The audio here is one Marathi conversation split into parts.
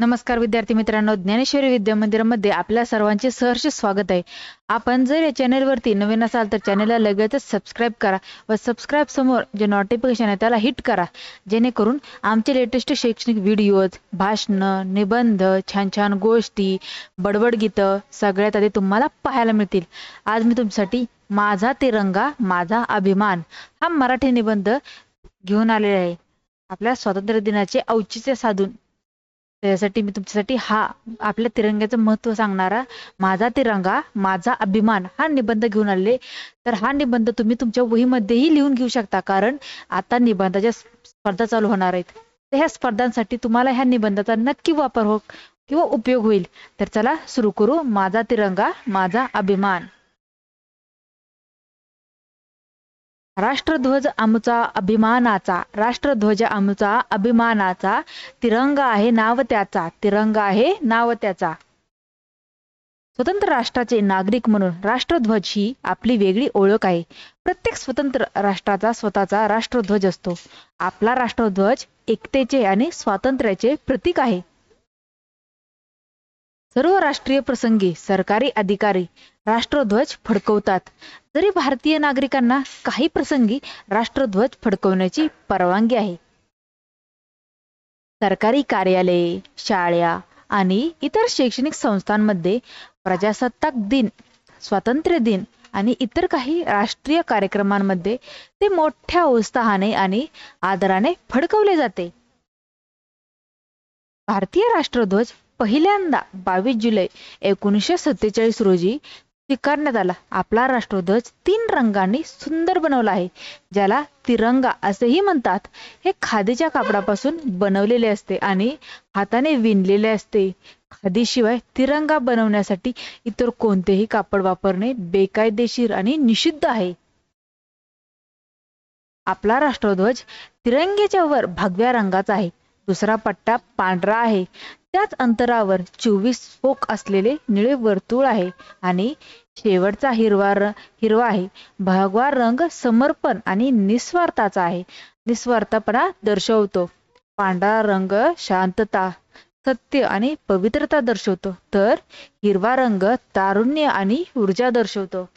नमस्कार विद्यार्थी मित्रांनो ज्ञानेश्वरी विद्या मंदिरामध्ये आपल्या सर्वांचे सहर्ष स्वागत आहे आपण जर या चॅनेलवरती नवीन असाल तर चॅनेलला लगेच सबस्क्राईब करा व सबस्क्राईब समोर जे नोटिफिकेशन आहे त्याला हिट करा जेणेकरून आमचे लेटेस्ट शैक्षणिक व्हिडिओज भाषणं निबंध छान छान गोष्टी बडबड गीतं सगळ्यात आधी तुम्हाला पाहायला मिळतील आज मी तुमच्यासाठी माझा तिरंगा माझा अभिमान हा मराठी निबंध घेऊन आलेला आहे आपल्या स्वातंत्र्य दिनाचे औचित्य साधून त्यासाठी मी तुमच्यासाठी हा आपल्या तिरंग्याचं महत्व सांगणारा माझा तिरंगा माझा अभिमान हा निबंध घेऊन आले तर हा निबंध तुम्ही तुमच्या वहीमध्येही लिहून घेऊ शकता कारण आता निबंधाच्या स्पर्धा चालू होणार आहेत तर ह्या स्पर्धांसाठी तुम्हाला ह्या निबंधाचा नक्की वापर हो किंवा उपयोग होईल तर चला सुरू करू माझा तिरंगा माझा अभिमान राष्ट्रध्वज आमचा अभिमानाचा राष्ट्रध्वज आमचा अभिमानाचा तिरंगा आहे नाव त्याचा तिरंगा आहे नाव त्याचा स्वतंत्र राष्ट्राचे नागरिक म्हणून राष्ट्रध्वज ही आपली वेगळी ओळख आहे प्रत्येक स्वतंत्र राष्ट्राचा स्वतःचा राष्ट्रध्वज असतो आपला राष्ट्रध्वज एकतेचे आणि स्वातंत्र्याचे प्रतीक आहे सर्व राष्ट्रीय प्रसंगी सरकारी अधिकारी राष्ट्रध्वज फडकवतात तरी भारतीय नागरिकांना काही प्रसंगी राष्ट्रध्वज फडकवण्याची परवानगी आहे सरकारी कार्यालये शाळा आणि इतर शैक्षणिक संस्थांमध्ये प्रजासत्ताक दिन स्वातंत्र्य दिन आणि इतर काही राष्ट्रीय कार्यक्रमांमध्ये ते मोठ्या उत्साहाने आणि आदराने फडकवले जाते भारतीय राष्ट्रध्वज पहिल्यांदा बावीस जुलै एकोणीसशे सत्तेचाळीस रोजी स्वीकारण्यात आला आपला राष्ट्रध्वज तीन रंगांनी सुंदर बनवला आहे ज्याला तिरंगा असेही म्हणतात हे खादीच्या कापडापासून बनवलेले असते आणि हाताने विणलेले असते खादीशिवाय तिरंगा बनवण्यासाठी इतर कोणतेही कापड वापरणे बेकायदेशीर आणि निषिद्ध आहे आपला राष्ट्रध्वज तिरंगेच्या वर भगव्या रंगाचा आहे दुसरा पट्टा पांढरा आहे त्याच अंतरावर चोवीस फोक असलेले निळे वर्तुळ आहे आणि शेवटचा हिरवा हिरवा आहे भगवा रंग समर्पण आणि निस्वार्थाचा आहे निस्वार्थपणा दर्शवतो पांढरा रंग शांतता सत्य आणि पवित्रता दर्शवतो तर हिरवा रंग तारुण्य आणि ऊर्जा दर्शवतो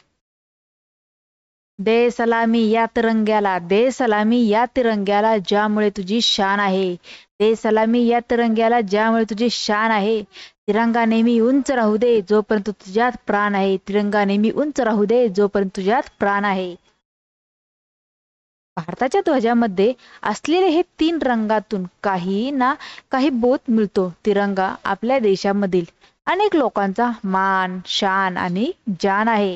दे सलामी या तिरंग्याला दे सलामी या तिरंग्याला ज्यामुळे तुझी शान आहे ते सलामी या तिरंग्याला ज्यामुळे तुझे शान आहे तिरंगा नेहमी उंच राहू दे जोपर्यंत तुझ्यात प्राण आहे तिरंगा नेहमी उंच राहू दे जोपर्यंत तुझ्यात प्राण आहे भारताच्या ध्वजामध्ये असलेले हे तीन रंगातून काही ना काही बोध मिळतो तिरंगा आपल्या देशामधील अनेक लोकांचा मान शान आणि जान आहे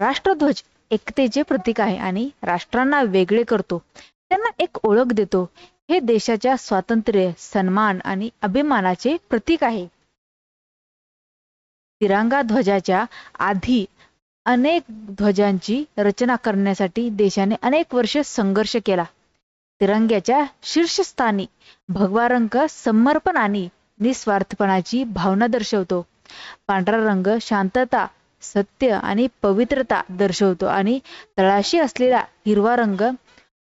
राष्ट्रध्वज एकतेचे प्रतीक आहे आणि राष्ट्रांना वेगळे करतो त्यांना एक ओळख देतो हे देशाच्या स्वातंत्र्य सन्मान आणि अभिमानाचे प्रतीक आहे तिरंगा ध्वजाच्या आधी अनेक ध्वजांची रचना करण्यासाठी देशाने अनेक वर्ष संघर्ष केला तिरंग्याच्या शीर्षस्थानी भगवा रंग समर्पण आणि निस्वार्थपणाची भावना दर्शवतो पांढरा रंग शांतता सत्य आणि पवित्रता दर्शवतो आणि तळाशी असलेला हिरवा रंग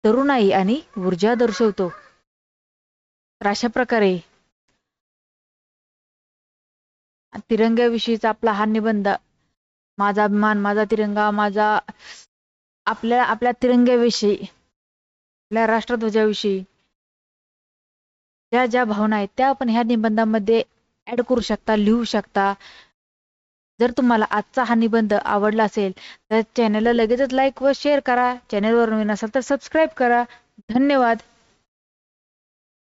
तरुणाई आणि ऊर्जा दर्शवतो तर अशा प्रकारे तिरंग्याविषयीचा आपला हा निबंध माझा अभिमान माझा तिरंगा माझा आपल्या आपल्या तिरंग्याविषयी आपल्या राष्ट्रध्वजाविषयी ज्या ज्या भावना आहेत त्या आपण ह्या निबंधामध्ये ऍड करू शकता लिहू शकता जर तुम्हाला आजचा हा निबंध आवडला असेल तर चॅनलला लगेचच लाईक व शेअर करा चॅनलवर नवीन असाल तर सबस्क्राईब करा धन्यवाद